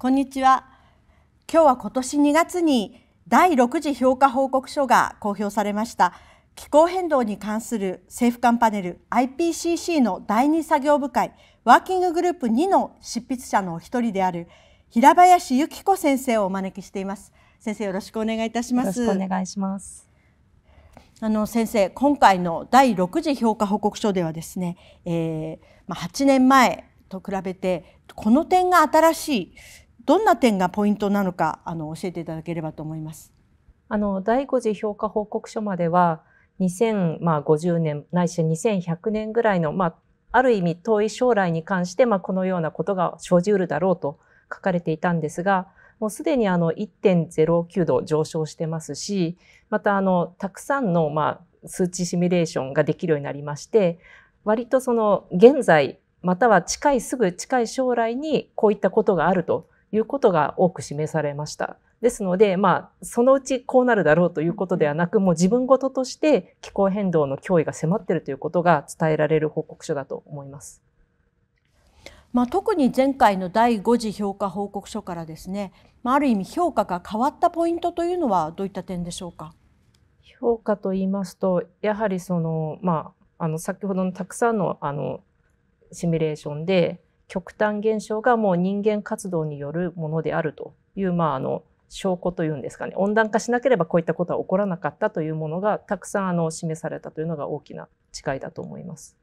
こんにちは今日は今年2月に第6次評価報告書が公表されました気候変動に関する政府間パネル IPCC の第2作業部会ワーキンググループ2の執筆者の一人である平林由紀子先生をお招きしています先生よろしくお願いいたしますお願いしますあの先生今回の第6次評価報告書ではですね、えーまあ、8年前と比べてこの点が新しいどんな点がポイントなのかあの教えていただければと思います。あの第5次評価報告書までは2050年ないし2100年ぐらいの、まあ、ある意味遠い将来に関して、まあ、このようなことが生じうるだろうと書かれていたんですがもうすでにあの1.09度上昇してますしまたあのたくさんの、まあ、数値シミュレーションができるようになりまして割とその現在または近いすぐ近い将来にこういったことがあるということが多く示されました。ですので、まあ、そのうちこうなるだろうということではなく、もう自分ごとして気候変動の脅威が迫っているということが伝えられる報告書だと思います。まあ、特に前回の第5次評価報告書からですね、まあ、ある意味評価が変わったポイントというのはどういった点でしょうか評価と言いますとやはりその、まあ、あの先ほどのたくさんのあのシミュレーションで極端現象がもう人間活動によるものであるという、まあ、あの証拠というんですかね温暖化しなければこういったことは起こらなかったというものがたくさんあの示されたというのが大きな誓いだと思います。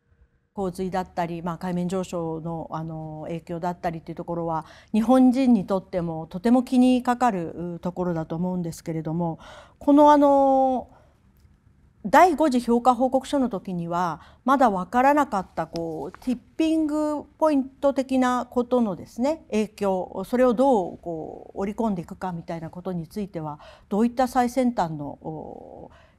洪水だったり、まあ、海面上昇のあの影響だったりというところは日本人にとってもとても気にかかるところだと思うんですけれどもこのあの第5次評価報告書の時にはまだ分からなかったこうティッピングポイント的なことのですね影響それをどうこう織り込んでいくかみたいなことについてはどういった最先端の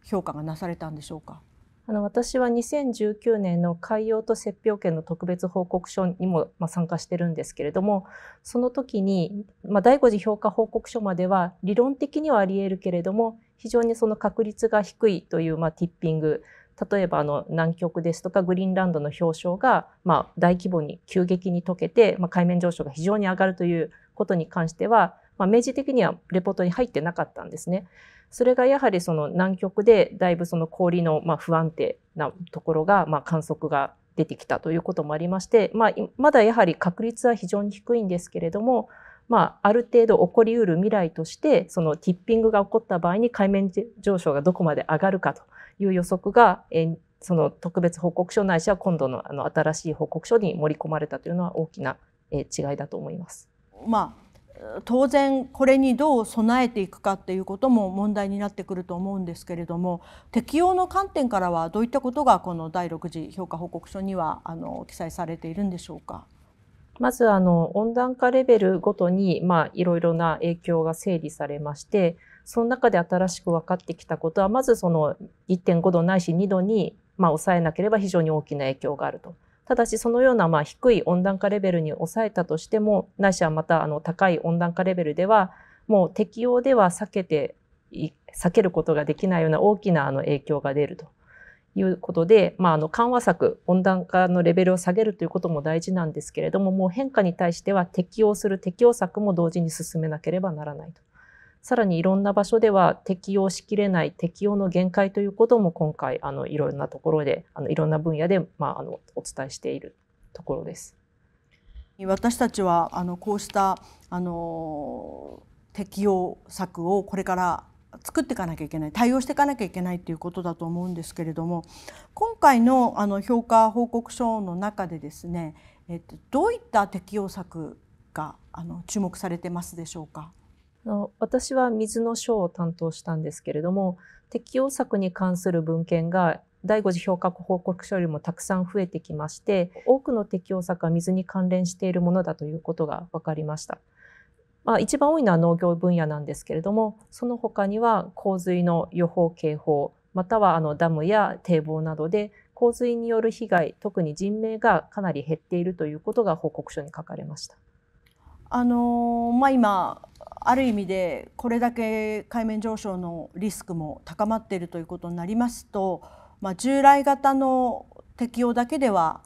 評価がなされたんでしょうかあの私は2019年の海洋と雪氷権の特別報告書にも参加してるんですけれどもその時に、まあ、第5次評価報告書までは理論的にはありえるけれども非常にその確率が低いという、まあ、ティッピング例えばあの南極ですとかグリーンランドの氷床が、まあ、大規模に急激に溶けて、まあ、海面上昇が非常に上がるということに関しては、まあ、明示的にはレポートに入ってなかったんですね。それがやはりその南極でだいぶその氷のまあ不安定なところがまあ観測が出てきたということもありまして、まあ、まだやはり確率は非常に低いんですけれども、まあ、ある程度起こりうる未来としてそのティッピングが起こった場合に海面上昇がどこまで上がるかという予測が、えその特別報告書ないしは今度のあの新しい報告書に盛り込まれたというのは大きな、え違いだと思います。まあ当然これにどう備えていくかっていうことも問題になってくると思うんですけれども適用の観点からはどういったことがこの第6次評価報告書にはあの記載されているんでしょうか。まずあの温暖化レベルごとにまあいろいろな影響が整理されましてその中で新しく分かってきたことはまずその1.5度ないし2度にまあ抑えなければ非常に大きな影響があると。ただしそのようなまあ低い温暖化レベルに抑えたとしてもないしはまたあの高い温暖化レベルではもう適用では避けて避けることができないような大きなあの影響が出るということで、まあ、あの緩和策温暖化のレベルを下げるということも大事なんですけれどももう変化に対しては適用する適応策も同時に進めなければならないと。さらにいろんな場所では適用しきれない適用の限界ということも今回あのいろんなところであのいろんな分野で、まあ、あのお伝えしているところです。私たちはあのこうしたあの適用策をこれから作っていかなきゃいけない対応していかなきゃいけないっていうことだと思うんですけれども今回のあの評価報告書の中でですね、えっと、どういった適用策があの注目されてますでしょうかの私は水の章を担当したんですけれども適用策に関する文献が第5次評価報告書よりもたくさん増えてきまして多くの適用策は水に関連しているものだということが分かりました。まあ、一番多いのは農業分野なんですけれどもその他には洪水の予報警報またはあのダムや堤防などで洪水による被害特に人命がかなり減っているということが報告書に書かれました。あのまあ、今ある意味でこれだけ海面上昇のリスクも高まっているということになりますと、まあ、従来型の適用だけでは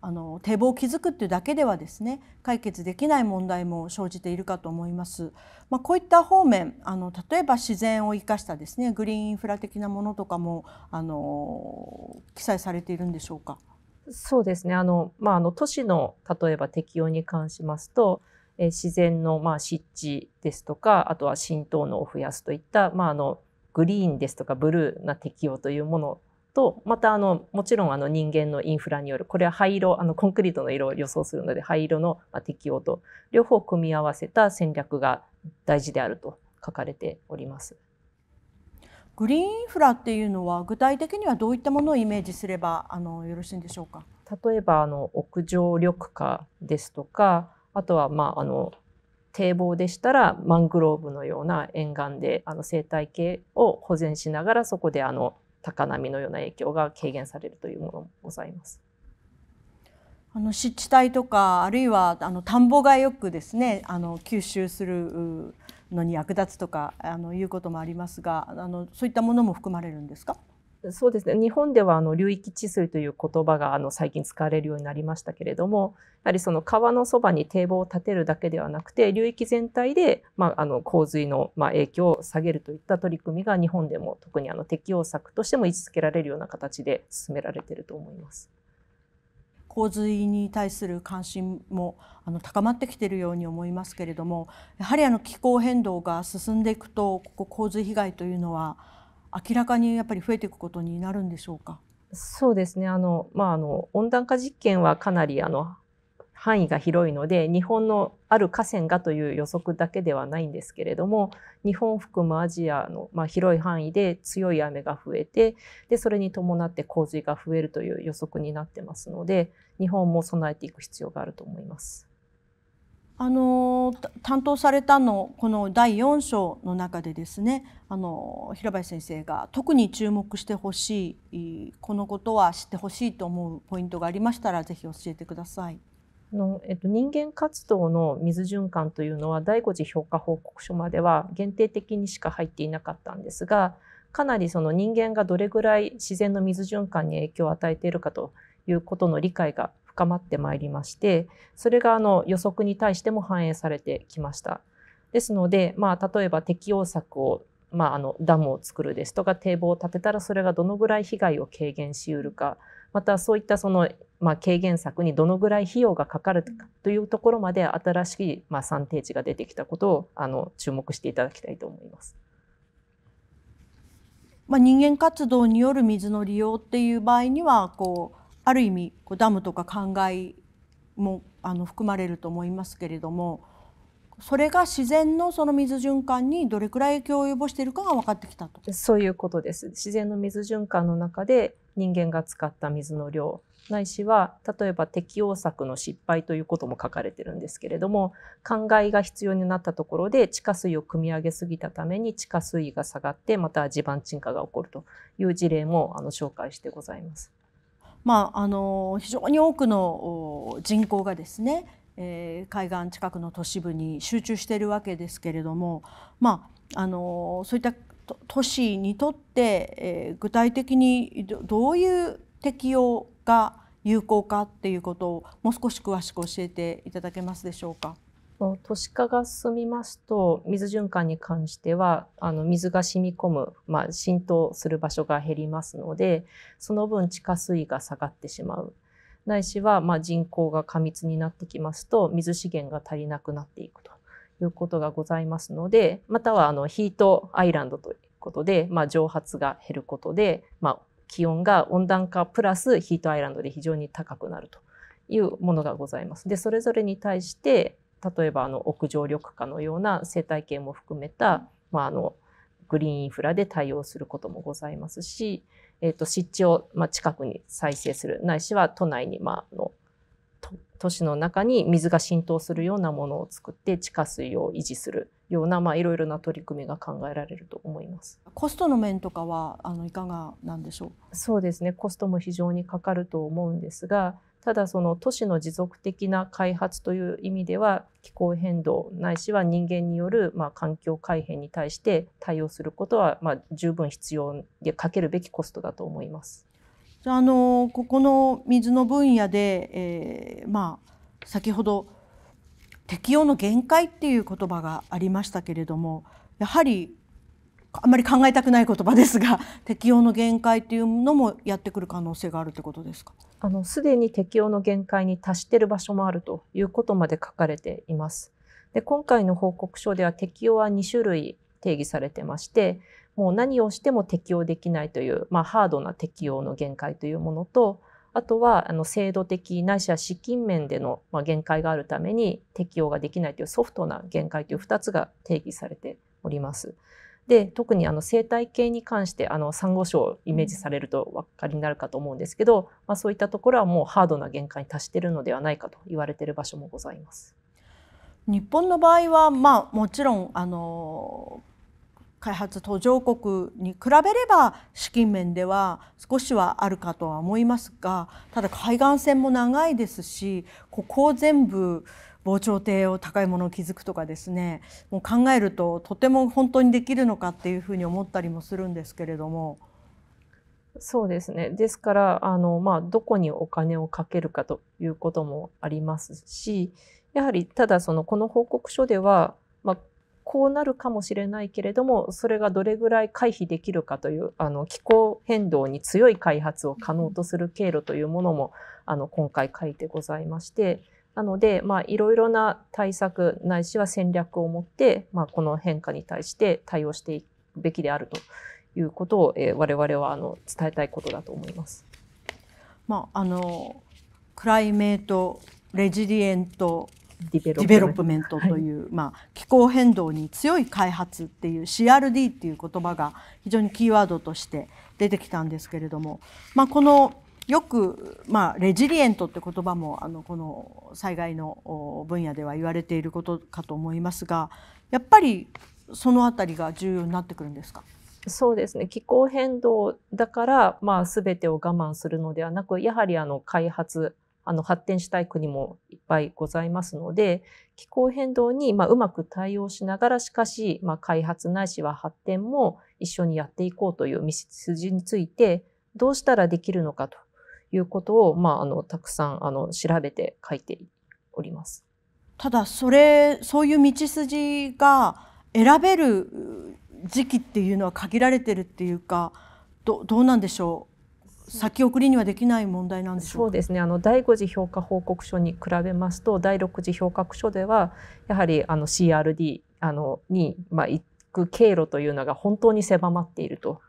あの堤防を築くっていうだけではですね解決できない問題も生じているかと思います。まあ、こういった方面あの例えば自然を生かしたですねグリーンインフラ的なものとかもあの記載されているんでしょうか。そうですねあの、まあ、あの都市の例えば適用に関しますと、え自然のまあ湿地ですとかあとは浸透能を増やすといった、まあ、あのグリーンですとかブルーな適用というものとまたあのもちろんあの人間のインフラによるこれは灰色あのコンクリートの色を予想するので灰色の適応と両方組み合わせた戦略が大事であると書かれております。グリーンインフラっていうのは具体的にはどういったものをイメージすればあのよろしいんでしょうか例えばあの屋上緑化ですとかあとはまああの堤防でしたらマングローブのような沿岸であの生態系を保全しながらそこであの高波のような影響が軽減されるというものもございます。あの湿地帯とかあるいはあの田んぼがよくですねあの吸収するのに役立つとかあのいうこともありますがあのそういったものも含まれるんですかそうですね日本ではあの流域治水という言葉があの最近使われるようになりましたけれどもやはりその川のそばに堤防を建てるだけではなくて流域全体で、まあ、あの洪水の、まあ、影響を下げるといった取り組みが日本でも特にあの適応策としても位置づけられるような形で進められていると思います。洪水に対する関心もあの高まってきているように思いますけれどもやはりあの気候変動が進んでいくとここ洪水被害というのは明らかにやっぱり増えていくことになるんでしょうか。そうですねあの、まあ、あの温暖化実験はかなりあの範囲が広いので日本のある河川がという予測だけではないんですけれども日本を含むアジアの、まあ、広い範囲で強い雨が増えてでそれに伴って洪水が増えるという予測になってますので日本も備えていく必要があると思います。あの担当されたのこの第4章の中でですねあの平林先生が特に注目してほしいこのことは知ってほしいと思うポイントがありましたらぜひ教えてください。のえっと、人間活動の水循環というのは第5次評価報告書までは限定的にしか入っていなかったんですがかなりその人間がどれぐらい自然の水循環に影響を与えているかということの理解が深まってまいりましてそれがあの予測に対しても反映されてきました。ですので、まあ、例えば適応策を、まあ、あのダムを作るですとか堤防を建てたらそれがどのぐらい被害を軽減しうるかまたそういったその、まあ、軽減策にどのぐらい費用がかかるかというところまで新しい、まあ、算定値が出てきたことをあの注目していただきたいと思います。まあ、人間活動による水の利用っていう場合にはこうある意味こうダムとか灌漑もあの含まれると思いますけれどもそれが自然のその水循環にどれくらい影響を及ぼしているかが分かってきたとそういうことです自然の水循環の中で人間が使った水の量ないしは例えば適応策の失敗ということも書かれてるんですけれども灌漑が必要になったところで地下水を汲み上げすぎたために地下水位が下がってまた地盤沈下が起こるという事例もあの紹介してございます。まあ、あの非常に多くの人口がですね、えー、海岸近くの都市部に集中しているわけですけれども、まあ、あのそういった都市にとって、えー、具体的にどういう適用が有効かっていうことをもう少し詳しく教えていただけますでしょうか。都市化が進みますと水循環に関してはあの水が染み込む、まあ、浸透する場所が減りますのでその分地下水位が下がってしまうないしは、まあ、人口が過密になってきますと水資源が足りなくなっていくということがございますのでまたはあのヒートアイランドということで、まあ、蒸発が減ることで、まあ、気温が温暖化プラスヒートアイランドで非常に高くなるというものがございます。でそれぞれに対して例えばあの屋上緑化のような生態系も含めた、まあ、あのグリーンインフラで対応することもございますし、えー、と湿地をまあ近くに再生するないしは都内にまあの都市の中に水が浸透するようなものを作って地下水を維持するようなまあいろいろな取り組みが考えられると思います。コストの面とかはあのいかがなんでしょう。そうですね。コストも非常にかかると思うんですが、ただその都市の持続的な開発という意味では気候変動ないしは人間によるま環境改変に対して対応することはま十分必要でかけるべきコストだと思います。あのここの水の分野で、えー、まあ、先ほど適用の限界っていう言葉がありましたけれどもやはりあんまり考えたくない言葉ですが 適用の限界というのもやってくる可能性があるってことですかあのすでに適用の限界に達している場所もあるということまで書かれています。で今回の報告書では適用は2種類定義されてましてもう何をしても適用できないという、まあ、ハードな適用の限界というものとあとはあの制度的ないしは資金面での、ま限界があるために適用ができないというソフトな限界という2つが定義されております。で特にあの生態系に関してあのサンゴ礁をイメージされると分かりになるかと思うんですけど、まあ、そういったところはもうハードな限界に達しているのではないかと言われている場所もございます。日本の場合は、まあ、もちろんあの開発途上国に比べれば資金面では少しはあるかとは思いますがただ海岸線も長いですしここを全部防潮堤を高いものを築くとかですねもう考えるととても本当にできるのかっていうふうに思ったりもするんですけれども。そうですね。ですから、あの、まあ、どこにお金をかけるかということもありますし、やはり、ただ、その、この報告書では、まあ、こうなるかもしれないけれども、それがどれぐらい回避できるかという、あの、気候変動に強い開発を可能とする経路というものも、あの、今回書いてございまして、なので、まあ、いろいろな対策ないしは戦略を持って、まあ、この変化に対して対応していくべきであるということを、えー、我々はあの伝えたいことだと思います。まあ、あのクライメートレジリエントディベロップメントという、はい、まあ、気候変動に強い開発っていう CRD っていう言葉が非常にキーワードとして出てきたんですけれども、まあ、このよく、まあ、レジリエントって言葉もあのこの災害の分野では言われていることかと思いますがやっぱりそのあたりが重要になってくるんですかそうですね気候変動だから、まあ、全てを我慢するのではなくやはりあの開発あの発展したい国もいっぱいございますので気候変動に、まうまく対応しながらしかし、まあ、開発ないしは発展も一緒にやっていこうという道筋についてどうしたらできるのかということを、まあ、あのたくさんあの調べて書いております。ただそれそういう道筋が選べる時期っていうのは限られてるっていうかどどうなんでしょう先送りにはできない問題なんでしょうそうですねあの第五次評価報告書に比べますと第六次評価書ではやはりあの CRD あのに、まあ、行く経路というのが本当に狭まっていると。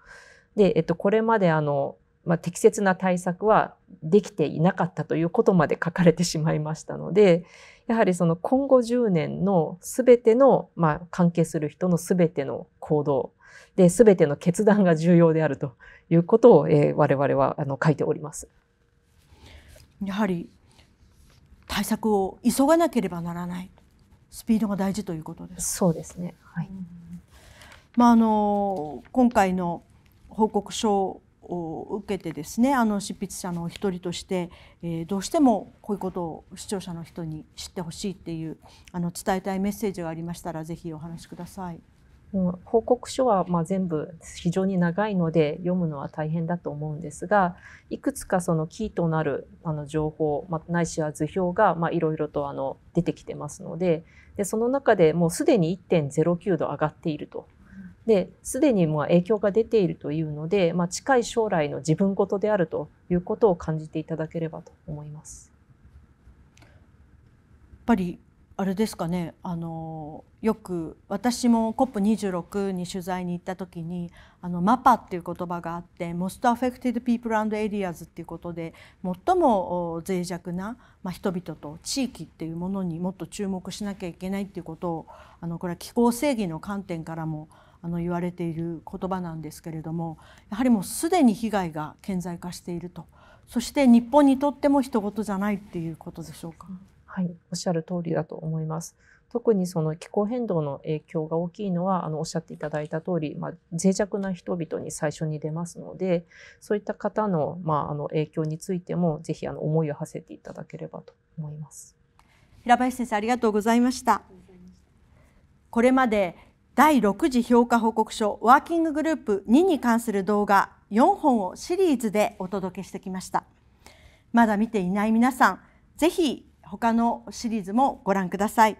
でえっと、これまであのまあ、適切な対策はできていなかったということまで書かれてしまいましたのでやはりその今後10年の全ての、まあ、関係する人の全ての行動で全ての決断が重要であるということを、えー、我々はあの書いております。やはり対策を急がなければならないスピードが大事ということですそうですね、はいまあ、あの今回の報告書を受けてですねあの執筆者の一人として、えー、どうしてもこういうことを視聴者の人に知ってほしいっていうあの伝えたいメッセージがありましたらぜひお話しください。報告書はま全部非常に長いので読むのは大変だと思うんですがいくつかそのキーとなるあの情報、まないしは図表がいろいろとあの出てきてますのででその中でもうすでに1.09度上がっているとですでにま影響が出ているというので、まあ、近い将来の自分ごとであるということを感じていただければと思います。やっぱりあれですかねあのよく私も COP26 に取材に行った時にあのマパっていう言葉があってモストアフェクティ o p l プ a n ンド・エリアズっていうことで最も脆弱な、まあ、人々と地域っていうものにもっと注目しなきゃいけないっていうことをあのこれは気候正義の観点からもあの言われている言葉なんですけれどもやはりもうすでに被害が顕在化しているとそして日本にとっても人事じゃないっていうことでしょうか。はい、おっしゃる通りだと思います。特にその気候変動の影響が大きいのはあのおっしゃっていただいた通り、まあ、脆弱な人々に最初に出ますのでそういった方の,、まあ、あの影響についてもぜひあの思いを馳せていただければと思います平林先生ありがとうございましたこれまで第6次評価報告書ワーキンググループ2に関する動画4本をシリーズでお届けしてきましたまだ見ていない皆さんぜひ他のシリーズもご覧ください